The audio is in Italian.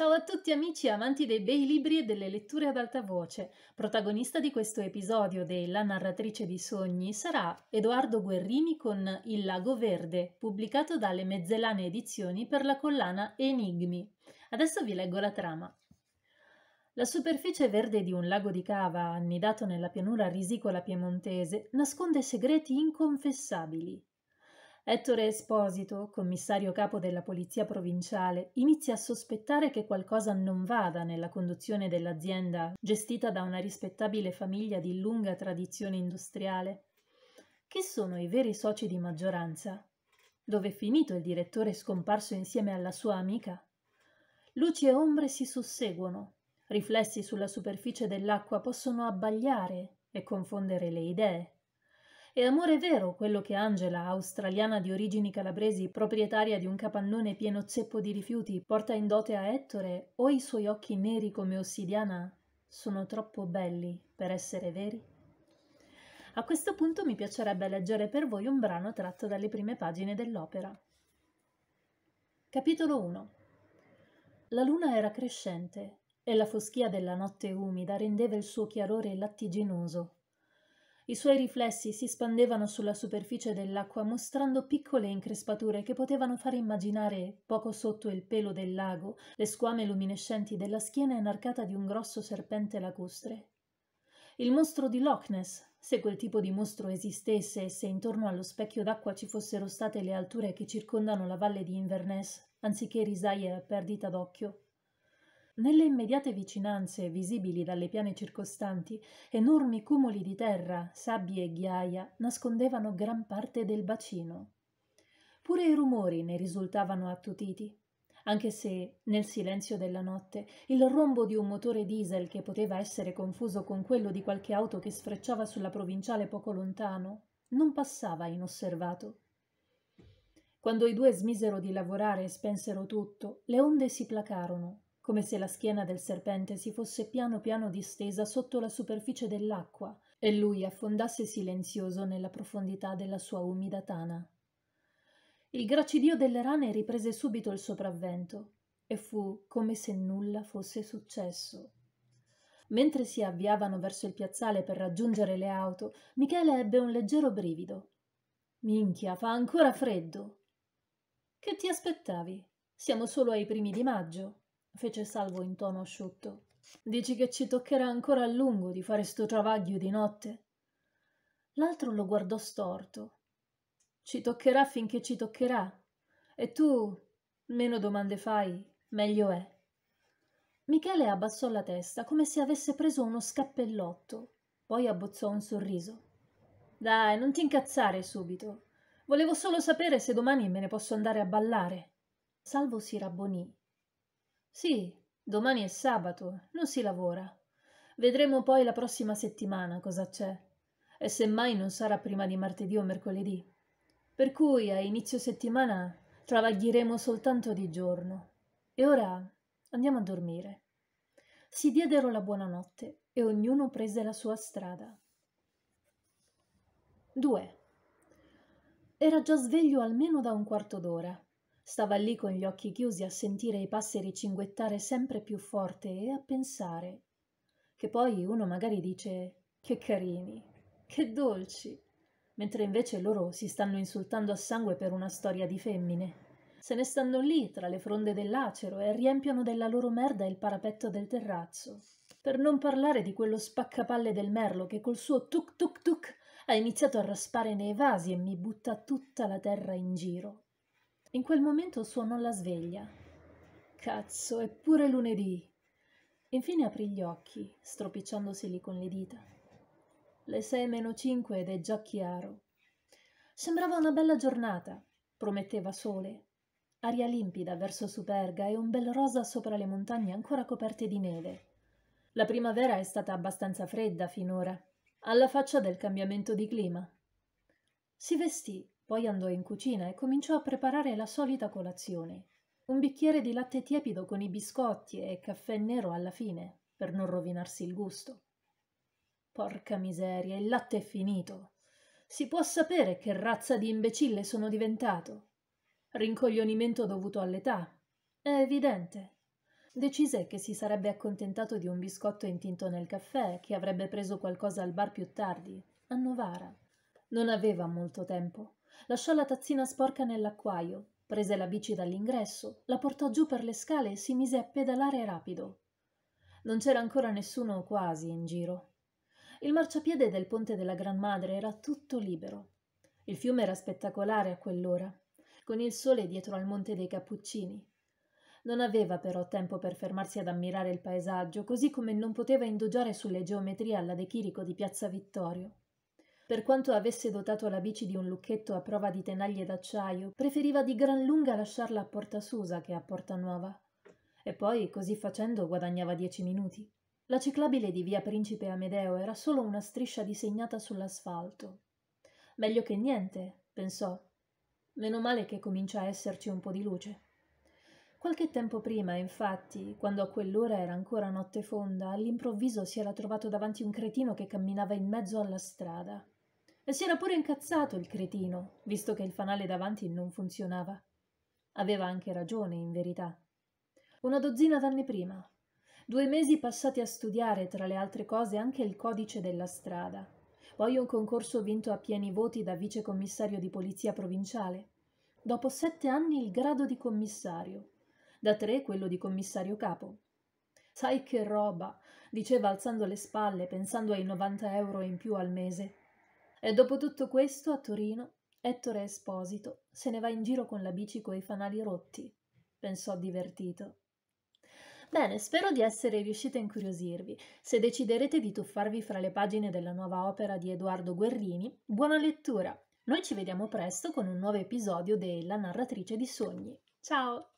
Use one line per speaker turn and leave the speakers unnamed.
Ciao a tutti amici amanti dei bei libri e delle letture ad alta voce. Protagonista di questo episodio della narratrice di sogni sarà Edoardo Guerrini con Il lago verde, pubblicato dalle Mezzelane Edizioni per la collana Enigmi. Adesso vi leggo la trama. La superficie verde di un lago di cava annidato nella pianura risicola piemontese nasconde segreti inconfessabili. Ettore Esposito, commissario capo della Polizia Provinciale, inizia a sospettare che qualcosa non vada nella conduzione dell'azienda gestita da una rispettabile famiglia di lunga tradizione industriale. Chi sono i veri soci di maggioranza? Dove è finito il direttore scomparso insieme alla sua amica? Luci e ombre si susseguono, riflessi sulla superficie dell'acqua possono abbagliare e confondere le idee. È amore vero quello che Angela, australiana di origini calabresi, proprietaria di un capannone pieno zeppo di rifiuti, porta in dote a Ettore, o i suoi occhi neri come ossidiana sono troppo belli per essere veri? A questo punto mi piacerebbe leggere per voi un brano tratto dalle prime pagine dell'opera. Capitolo 1 La luna era crescente e la foschia della notte umida rendeva il suo chiarore lattiginoso i suoi riflessi si spandevano sulla superficie dell'acqua mostrando piccole increspature che potevano far immaginare, poco sotto il pelo del lago, le squame luminescenti della schiena inarcata di un grosso serpente lacustre. Il mostro di Loch Ness, se quel tipo di mostro esistesse e se intorno allo specchio d'acqua ci fossero state le alture che circondano la valle di Inverness, anziché risaie a perdita d'occhio. Nelle immediate vicinanze, visibili dalle piane circostanti, enormi cumuli di terra, sabbie e ghiaia nascondevano gran parte del bacino. Pure i rumori ne risultavano attutiti, anche se, nel silenzio della notte, il rombo di un motore diesel che poteva essere confuso con quello di qualche auto che sfrecciava sulla provinciale poco lontano, non passava inosservato. Quando i due smisero di lavorare e spensero tutto, le onde si placarono come se la schiena del serpente si fosse piano piano distesa sotto la superficie dell'acqua e lui affondasse silenzioso nella profondità della sua umida tana. Il gracidio delle rane riprese subito il sopravvento e fu come se nulla fosse successo. Mentre si avviavano verso il piazzale per raggiungere le auto, Michele ebbe un leggero brivido. Minchia, fa ancora freddo. Che ti aspettavi? Siamo solo ai primi di maggio fece Salvo in tono asciutto. Dici che ci toccherà ancora a lungo di fare sto travaglio di notte? L'altro lo guardò storto. Ci toccherà finché ci toccherà. E tu, meno domande fai, meglio è. Michele abbassò la testa come se avesse preso uno scappellotto, poi abbozzò un sorriso. Dai, non ti incazzare subito. Volevo solo sapere se domani me ne posso andare a ballare. Salvo si rabbonì sì, domani è sabato, non si lavora. Vedremo poi la prossima settimana cosa c'è. E semmai non sarà prima di martedì o mercoledì. Per cui a inizio settimana travaglieremo soltanto di giorno. E ora andiamo a dormire. Si diedero la buonanotte e ognuno prese la sua strada. 2. Era già sveglio almeno da un quarto d'ora. Stava lì con gli occhi chiusi a sentire i passeri cinguettare sempre più forte e a pensare. Che poi uno magari dice che carini, che dolci, mentre invece loro si stanno insultando a sangue per una storia di femmine. Se ne stanno lì tra le fronde dell'acero e riempiono della loro merda il parapetto del terrazzo. Per non parlare di quello spaccapalle del merlo che col suo tuk tuk tuk ha iniziato a raspare nei vasi e mi butta tutta la terra in giro. In quel momento suonò la sveglia. Cazzo, è pure lunedì. Infine aprì gli occhi, stropicciandoseli con le dita. Le sei meno cinque ed è già chiaro. Sembrava una bella giornata, prometteva sole, aria limpida verso Superga e un bel rosa sopra le montagne ancora coperte di neve. La primavera è stata abbastanza fredda finora, alla faccia del cambiamento di clima. Si vestì poi andò in cucina e cominciò a preparare la solita colazione. Un bicchiere di latte tiepido con i biscotti e caffè nero alla fine, per non rovinarsi il gusto. Porca miseria, il latte è finito. Si può sapere che razza di imbecille sono diventato. Rincoglionimento dovuto all'età. È evidente. Decise che si sarebbe accontentato di un biscotto intinto nel caffè, che avrebbe preso qualcosa al bar più tardi, a Novara. Non aveva molto tempo lasciò la tazzina sporca nell'acquaio, prese la bici dall'ingresso, la portò giù per le scale e si mise a pedalare rapido. Non c'era ancora nessuno quasi in giro. Il marciapiede del ponte della Gran Madre era tutto libero. Il fiume era spettacolare a quell'ora, con il sole dietro al Monte dei Cappuccini. Non aveva però tempo per fermarsi ad ammirare il paesaggio, così come non poteva indugiare sulle geometrie alla de Chirico di Piazza Vittorio. Per quanto avesse dotato la bici di un lucchetto a prova di tenaglie d'acciaio, preferiva di gran lunga lasciarla a Porta Susa che a Porta Nuova. E poi, così facendo, guadagnava dieci minuti. La ciclabile di via Principe Amedeo era solo una striscia disegnata sull'asfalto. Meglio che niente, pensò. Meno male che comincia a esserci un po' di luce. Qualche tempo prima, infatti, quando a quell'ora era ancora notte fonda, all'improvviso si era trovato davanti un cretino che camminava in mezzo alla strada. E si era pure incazzato il cretino, visto che il fanale davanti non funzionava. Aveva anche ragione, in verità. Una dozzina d'anni prima. Due mesi passati a studiare, tra le altre cose, anche il codice della strada. Poi un concorso vinto a pieni voti da vicecommissario di polizia provinciale. Dopo sette anni il grado di commissario. Da tre quello di commissario capo. Sai che roba, diceva alzando le spalle, pensando ai 90 euro in più al mese. E dopo tutto questo, a Torino, Ettore Esposito se ne va in giro con la bici coi fanali rotti, pensò divertito. Bene, spero di essere riuscita a incuriosirvi. Se deciderete di tuffarvi fra le pagine della nuova opera di Edoardo Guerrini, buona lettura! Noi ci vediamo presto con un nuovo episodio della narratrice di sogni. Ciao!